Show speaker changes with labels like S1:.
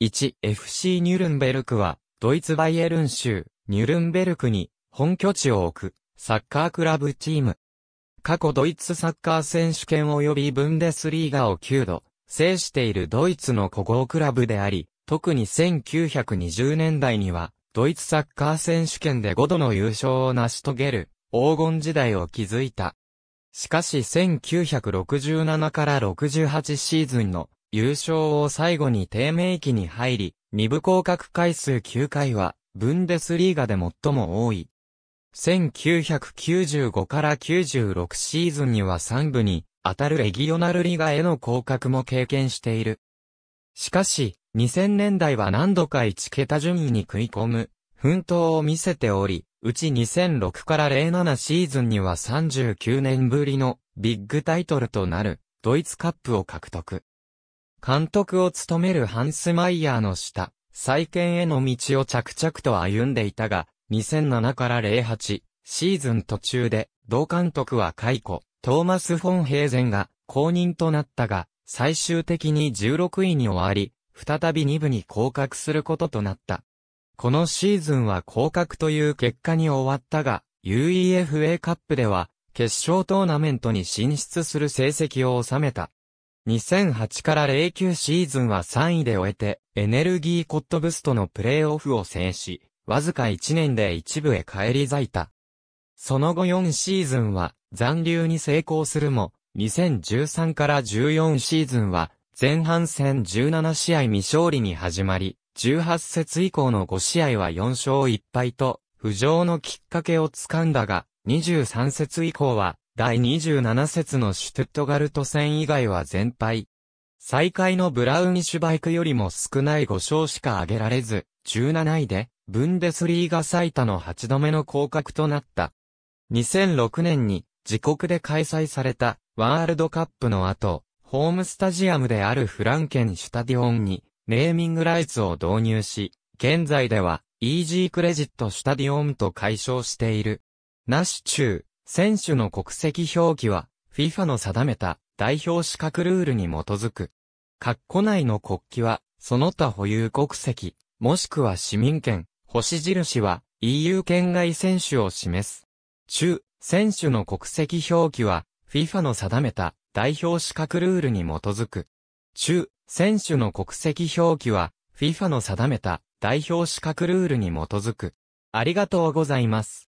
S1: 1FC ニュルンベルクは、ドイツバイエルン州、ニュルンベルクに、本拠地を置く、サッカークラブチーム。過去ドイツサッカー選手権及びブンデスリーガを9度、制しているドイツの古豪クラブであり、特に1920年代には、ドイツサッカー選手権で5度の優勝を成し遂げる、黄金時代を築いた。しかし1967から68シーズンの優勝を最後に低迷期に入り、2部降格回数9回は、ブンデスリーガで最も多い。1995から96シーズンには3部に当たるレギオナルリガへの降格も経験している。しかし、2000年代は何度か1桁順位に食い込む、奮闘を見せており、うち2006から07シーズンには39年ぶりのビッグタイトルとなるドイツカップを獲得。監督を務めるハンス・マイヤーの下、再建への道を着々と歩んでいたが、2007から08シーズン途中で、同監督は解雇、トーマス・フォン・ヘーゼンが公認となったが、最終的に16位に終わり、再び2部に降格することとなった。このシーズンは降格という結果に終わったが、UEFA カップでは、決勝トーナメントに進出する成績を収めた。2008から09シーズンは3位で終えて、エネルギーコットブストのプレーオフを制し、わずか1年で一部へ返り咲いた。その後4シーズンは残留に成功するも、2013から14シーズンは前半戦17試合未勝利に始まり、18節以降の5試合は4勝1敗と、浮上のきっかけをつかんだが、23節以降は第27節のシュトゥットガルト戦以外は全敗。最下位のブラウニッシュバイクよりも少ない5勝しか挙げられず、17位で、ブンデスリーガ最多の8度目の降格となった。2006年に、自国で開催された、ワールドカップの後、ホームスタジアムであるフランケンシュタディオンに、ネーミングライツを導入し、現在では、イージークレジットシュタディオンと解消している。ナシチュ選手の国籍表記は、FIFA の定めた代表資格ルールに基づく。括弧内の国旗は、その他保有国籍、もしくは市民権、星印は EU 圏外選手を示す。中、選手の国籍表記は、FIFA の定めた代表資格ルールに基づく。中、選手の国籍表記は、FIFA の定めた代表資格ルールに基づく。ありがとうございます。